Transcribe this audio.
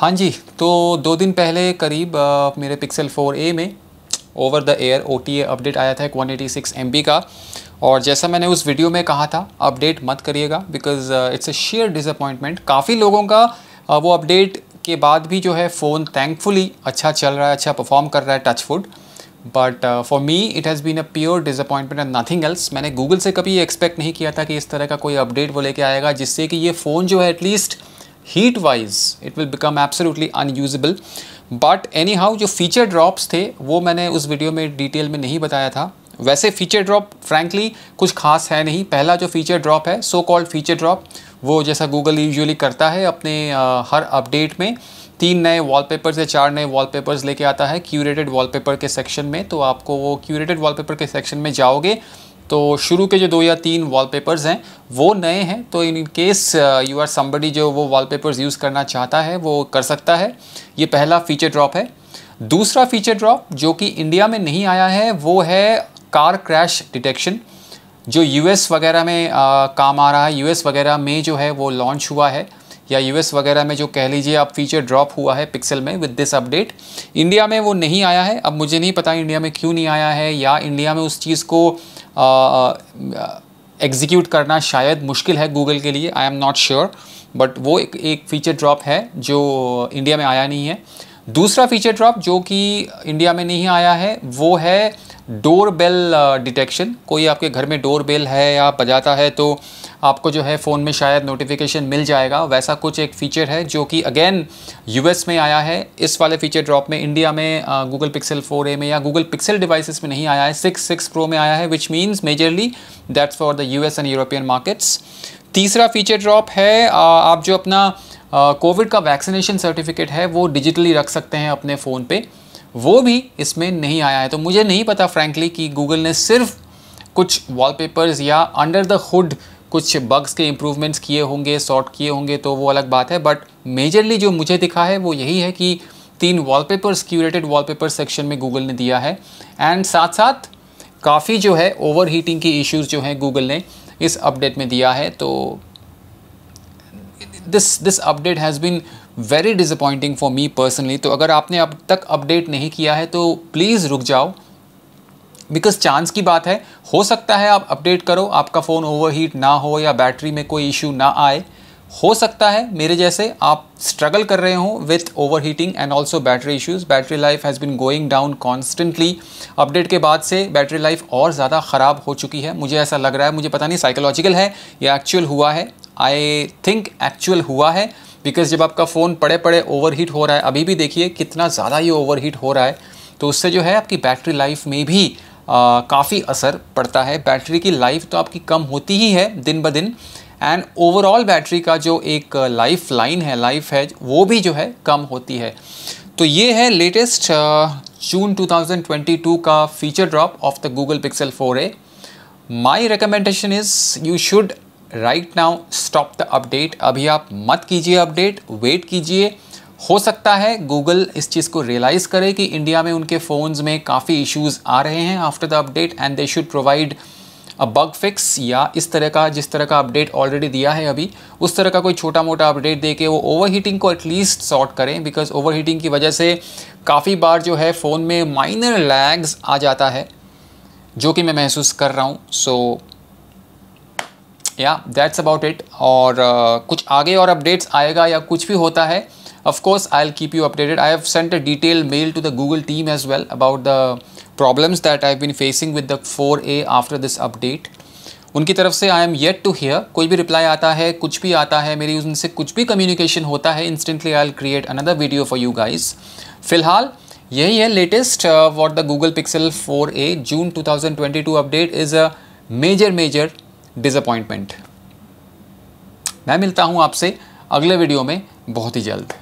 हाँ जी तो दो दिन पहले करीब आ, मेरे पिक्सल 4a में over the air O update आया था एक वन एटी का और जैसा मैंने उस वीडियो में कहा था अपडेट मत करिएगा because it's a sheer disappointment काफ़ी लोगों का आ, वो अपडेट के बाद भी जो है फ़ोन थैंकफुली अच्छा चल रहा है अच्छा परफॉर्म कर रहा है touch wood but for me it has been a pure disappointment and nothing else मैंने गूगल से कभी एक्सपेक्ट नहीं किया था कि इस तरह का कोई अपडेट वो लेके आएगा जिससे कि ये फ़ोन जो है at least heat wise it will become absolutely unusable but anyhow जो फीचर ड्रॉप्स थे वो मैंने उस वीडियो में डिटेल में नहीं बताया था वैसे फीचर ड्रॉप फ्रैंकली कुछ खास है नहीं पहला जो फीचर ड्रॉप है सो कॉल्ड फीचर ड्रॉप वो जैसा गूगल यूजुअली करता है अपने आ, हर अपडेट में तीन नए वॉलपेपर्स या चार नए वॉलपेपर्स लेके आता है क्यूरेटेड वॉलपेपर के सेक्शन में तो आपको वो क्यूरेटेड वॉलपेपर के सेक्शन में जाओगे तो शुरू के जो दो या तीन वॉलपेपर्स हैं वो नए हैं तो in case you are somebody जो वो वॉलपेपर्स यूज़ करना चाहता है वो कर सकता है ये पहला फ़ीचर ड्रॉप है दूसरा फ़ीचर ड्रॉप जो कि इंडिया में नहीं आया है वो है कार क्रैश डिटेक्शन जो यूएस वगैरह में आ, uh, काम आ रहा है यूएस वगैरह में जो है वो लॉन्च हुआ है या यूएस वगैरह में जो कह लीजिए आप फीचर ड्रॉप हुआ है पिक्सल में विद दिस अपडेट इंडिया में वो नहीं आया है अब मुझे नहीं पता इंडिया में क्यों नहीं आया है या इंडिया में उस चीज़ को एग्जीक्यूट करना शायद मुश्किल है गूगल के लिए I am not sure but वो एक एक फीचर ड्रॉप है जो इंडिया में आया नहीं है दूसरा फीचर ड्रॉप जो कि इंडिया में नहीं आया है वो है डोर बेल डिटेक्शन कोई आपके घर में डोर बेल है या बजाता है तो आपको जो है फ़ोन में शायद नोटिफिकेशन मिल जाएगा वैसा कुछ एक फ़ीचर है जो कि अगेन यूएस में आया है इस वाले फ़ीचर ड्रॉप में इंडिया में गूगल पिक्सल फोर ए में या गूगल पिक्सल डिवाइसेस में नहीं आया है सिक्स सिक्स प्रो में आया है which means majorly that's for the US and European markets तीसरा फीचर ड्रॉप है uh, आप जो अपना कोविड का वैक्सीनेशन सर्टिफिकेट है वो डिजिटली रख सकते हैं अपने फ़ोन पे वो भी इसमें नहीं आया है तो मुझे नहीं पता फ्रैंकली कि गूगल ने सिर्फ कुछ वॉलपेपर्स या अंडर द हुड कुछ बग्स के इम्प्रूवमेंट्स किए होंगे सॉर्ट किए होंगे तो वो अलग बात है बट मेजरली जो मुझे दिखा है वो यही है कि तीन वॉलपेपर्स क्यूरेटेड वॉलपेपर सेक्शन में गूगल ने दिया है एंड साथ साथ काफ़ी जो है ओवर हीटिंग की इश्यूज़ जो हैं गूगल ने इस अपडेट में दिया है तो this this update has been very disappointing for me personally तो अगर आपने अब तक अपडेट नहीं किया है तो प्लीज़ रुक जाओ बिकॉज चांस की बात है हो सकता है आप अपडेट करो आपका फ़ोन ओवरहीट ना हो या बैटरी में कोई इशू ना आए हो सकता है मेरे जैसे आप स्ट्रगल कर रहे हो with overheating and also battery issues battery life has been going down constantly update के बाद से बैटरी लाइफ और ज़्यादा ख़राब हो चुकी है मुझे ऐसा लग रहा है मुझे पता नहीं साइकोलॉजिकल है या एक्चुअल हुआ है आई थिंक एक्चुअल हुआ है बिकॉज जब आपका फ़ोन पड़े पड़े ओवरहीट हो रहा है अभी भी देखिए कितना ज़्यादा ये ओवरहीट हो रहा है तो उससे जो है आपकी बैटरी लाइफ में भी काफ़ी असर पड़ता है बैटरी की लाइफ तो आपकी कम होती ही है दिन ब दिन एंड ओवरऑल बैटरी का जो एक लाइफ लाइन है लाइफ है वो भी जो है कम होती है तो ये है लेटेस्ट जून 2022 का feature drop of the Google Pixel 4a my recommendation is you should right now stop the update अभी आप मत कीजिए अपडेट वेट कीजिए हो सकता है गूगल इस चीज़ को रियलाइज़ करे कि इंडिया में उनके फ़ोन्स में काफ़ी इश्यूज़ आ रहे हैं after the update and they should provide a bug fix या इस तरह का जिस तरह का अपडेट ऑलरेडी दिया है अभी उस तरह का कोई छोटा मोटा अपडेट दे के वो ओवर हीटिंग को एटलीस्ट सॉर्ट करें बिकॉज ओवर हीटिंग की वजह से काफ़ी बार जो है फ़ोन में माइनर लैग्स आ जाता है जो कि मैं महसूस कर रहा हूँ सो so, या दैट्स अबाउट इट और uh, कुछ आगे और अपडेट्स आएगा या कुछ भी होता है I'll keep you updated I have sent a detail mail to the Google team as well about the problems that I been facing with the four A after this update उनकी तरफ से I am yet to hear कोई भी reply आता है कुछ भी आता है मेरी उनसे कुछ भी कम्युनिकेशन होता है instantly I'll create another video for you guys फिलहाल यही है latest what the Google Pixel four A June two thousand twenty two update is a major major disappointment मैं मिलता हूँ आपसे अगले वीडियो में बहुत ही जल्द